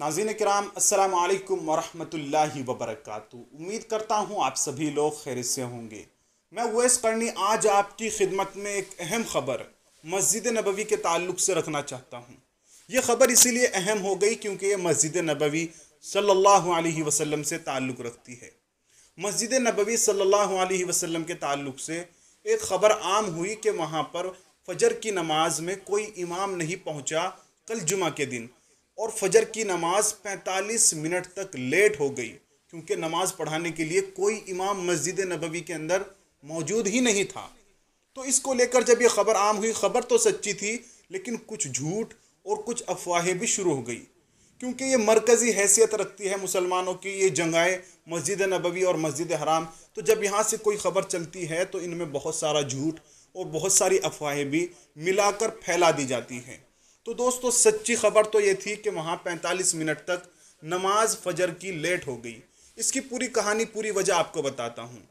नाजीन कराम असलकम वरहमल वबरक उम्मीद करता हूँ आप सभी लोग खैर से होंगे मैं वैस करनी आज आपकी खिदमत में एक अहम खबर मस्जिद नबवी के ताल्लुक से रखना चाहता हूँ ये खबर इसीलिए अहम हो गई क्योंकि ये मस्जिद नबवी सल्लल्लाहु अलैहि वसल्लम से ताल्लुक़ रखती है मस्जिद नबवी सल्लल्लाहु अलैहि वसल्लम के ताल्लुक से एक खबर आम हुई कि वहाँ पर फजर की नमाज में कोई इमाम नहीं पहुँचा कल जुमा के दिन और फजर की नमाज 45 मिनट तक लेट हो गई क्योंकि नमाज पढ़ाने के लिए कोई इमाम मस्जिद नबवी के अंदर मौजूद ही नहीं था तो इसको लेकर जब यह खबर आम हुई खबर तो सच्ची थी लेकिन कुछ झूठ और कुछ अफवाहें भी शुरू हो गई क्योंकि ये मरकज़ी हैसियत रखती है मुसलमानों की ये जंगाएँ मस्जिद नबवी और मस्जिद हराम तो जब यहाँ से कोई खबर चलती है तो इनमें बहुत सारा झूठ और बहुत सारी अफवाहें भी मिलाकर फैला दी जाती हैं तो दोस्तों सच्ची खबर तो ये थी कि वहाँ पैंतालीस मिनट तक नमाज फजर की लेट हो गई इसकी पूरी कहानी पूरी वजह आपको बताता हूँ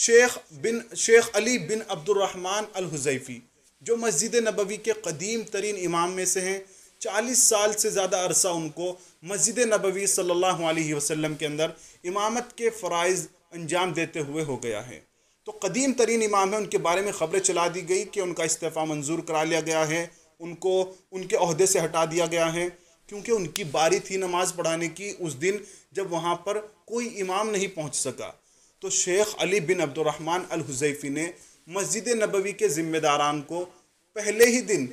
शेख बिन शेख अली बिन अब्दुलरहमान अलहुज़ैफ़ी जो मस्जिद नबवी के कदीम तरीन इमाम में से हैं चालीस साल से ज़्यादा अरसा उनको मस्जिद नबवी सल्लल्लाहु अलैहि वसल्लम के अंदर इमामत के फ़रज़ अंजाम देते हुए हो गया है तो कदीम तरीन इमाम है उनके बारे में ख़बरें चला दी गई कि उनका इस्तीफ़ा मंजूर करा लिया गया है उनको उनके अहदे से हटा दिया गया है क्योंकि उनकी बारी थी नमाज़ पढ़ाने की उस दिन जब वहाँ पर कोई इमाम नहीं पहुँच सका तो शेख अली बिन अब्दुलरहमान अल हुजैफ़ी ने मस्जिद नबवी के ज़िम्मेदारान को पहले ही दिन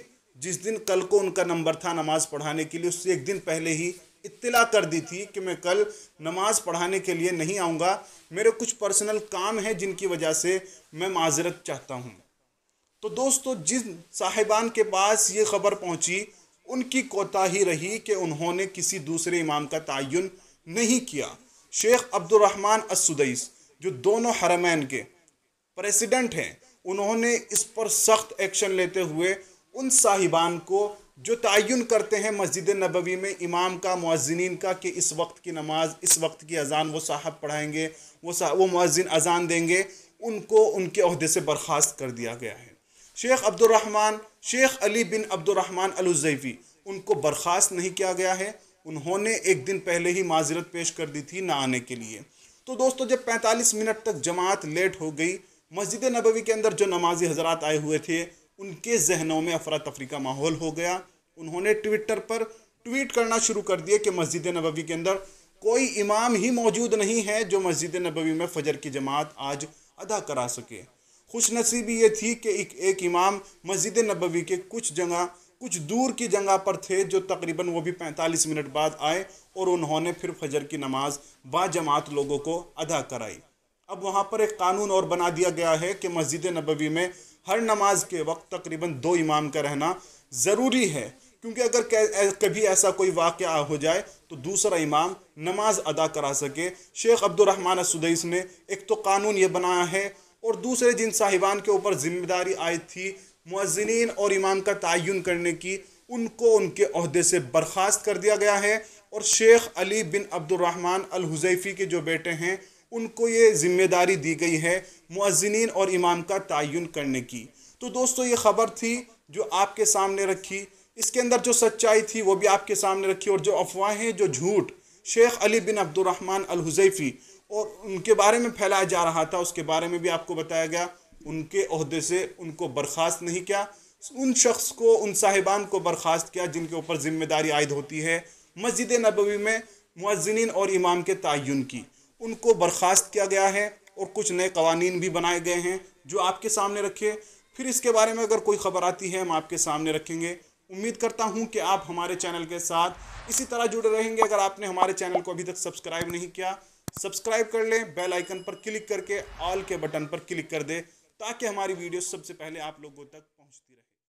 जिस दिन कल को उनका नंबर था नमाज़ पढ़ाने के लिए उससे एक दिन पहले ही इत्तला कर दी थी कि मैं कल नमाज़ पढ़ाने के लिए नहीं आऊँगा मेरे कुछ पर्सनल काम हैं जिनकी वजह से मैं माजरत चाहता हूँ तो दोस्तों जिन साहिबान के पास ये खबर पहुंची उनकी कोताही रही कि उन्होंने किसी दूसरे इमाम का तयन नहीं किया शेख अब्दुलरहमान असुदईस जो दोनों हरमैन के प्रेसिडेंट हैं उन्होंने इस पर सख्त एक्शन लेते हुए उन साहिबान को जो तयन करते हैं मस्जिद नबवी में इमाम का मुआजिन का कि इस वक्त की नमाज इस वक्त की अजान वो साहब पढ़ाएंगे वो वो मुआजिन अजान देंगे उनको उनके अहदे से बर्खास्त कर दिया गया है शेख अब्दुलरहमान शेख अली बिन अब्दुलरहमान अलुजैफ़ी उनको बर्खास्त नहीं किया गया है उन्होंने एक दिन पहले ही माजरत पेश कर दी थी ना आने के लिए तो दोस्तों जब 45 मिनट तक जमात लेट हो गई मस्जिद नबवी के अंदर जो नमाजी हजरात आए हुए थे उनके जहनों में अफरा तफरी का माहौल हो गया उन्होंने ट्विटर पर ट्वीट करना शुरू कर दिया कि मस्जिद नबवी के अंदर कोई इमाम ही मौजूद नहीं है जो मस्जिद नबवी में फ़जर की जमात आज अदा करा सके खुशनसीबी ये थी कि एक, एक इमाम मस्जिद नबवी के कुछ जगह कुछ दूर की जगह पर थे जो तकरीबन वो भी 45 मिनट बाद आए और उन्होंने फिर फजर की नमाज बाजमात लोगों को अदा कराई अब वहाँ पर एक कानून और बना दिया गया है कि मस्जिद नबवी में हर नमाज के वक्त तकरीबन दो इमाम का रहना ज़रूरी है क्योंकि अगर कभी ऐसा कोई वाक़ हो जाए तो दूसरा इमाम नमाज अदा करा सके शेख अब्दुलरहमान सुदैस ने एक तो कानून ये बनाया है और दूसरे जिन साहिबान के ऊपर जिम्मेदारी आई थी मुआजिन और इमाम का तयन करने की उनको उनके अहदे से बर्खास्त कर दिया गया है और शेख अली बिन अब्दुलरहमान अल हुजैफ़ी के जो बेटे हैं उनको ये जिम्मेदारी दी गई है मुआजिन और इमाम का तयन करने की तो दोस्तों ये ख़बर थी जो आपके सामने रखी इसके अंदर जो सच्चाई थी वो भी आपके सामने रखी और जो अफवाहें जो झूठ शेख अली बिन अब्दुलरहमान अल हुजैफ़ी और उनके बारे में फैलाया जा रहा था उसके बारे में भी आपको बताया गया उनके अहदे से उनको बर्खास्त नहीं किया उन शख्स को उन साहिबान को बर्खास्त किया जिनके ऊपर जिम्मेदारी आयद होती है मस्जिद नबवी में मुआजनिन और इमाम के तयन की उनको बर्खास्त किया गया है और कुछ नए कवानीन भी बनाए गए हैं जो आपके सामने रखे फिर इसके बारे में अगर कोई ख़बर आती है हम आपके सामने रखेंगे उम्मीद करता हूं कि आप हमारे चैनल के साथ इसी तरह जुड़े रहेंगे अगर आपने हमारे चैनल को अभी तक सब्सक्राइब नहीं किया सब्सक्राइब कर लें बेल आइकन पर क्लिक करके ऑल के बटन पर क्लिक कर दें ताकि हमारी वीडियो सबसे पहले आप लोगों तक पहुंचती रहे